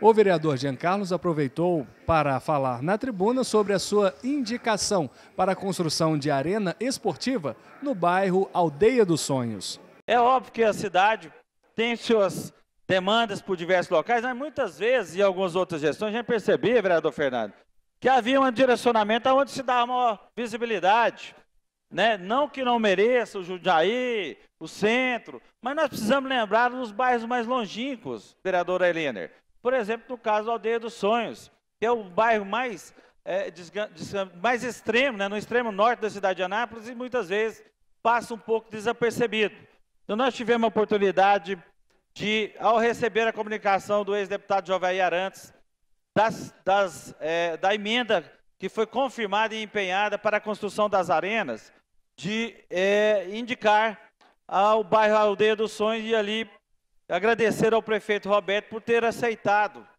O vereador Jean Carlos aproveitou para falar na tribuna sobre a sua indicação para a construção de arena esportiva no bairro Aldeia dos Sonhos. É óbvio que a cidade tem suas demandas por diversos locais, mas muitas vezes, e algumas outras gestões, a gente percebia, vereador Fernando, que havia um direcionamento aonde se dá maior visibilidade. Né? Não que não mereça o Jundiaí, o centro, mas nós precisamos lembrar dos bairros mais longínquos, vereadora Helena. Por exemplo, no caso da Aldeia dos Sonhos, que é o bairro mais, é, mais extremo, né, no extremo norte da cidade de Anápolis, e muitas vezes passa um pouco desapercebido. Então, nós tivemos a oportunidade de, ao receber a comunicação do ex-deputado Jovem Arantes, das, das, é, da emenda que foi confirmada e empenhada para a construção das arenas, de é, indicar ao bairro Aldeia dos Sonhos e ali agradecer ao prefeito Roberto por ter aceitado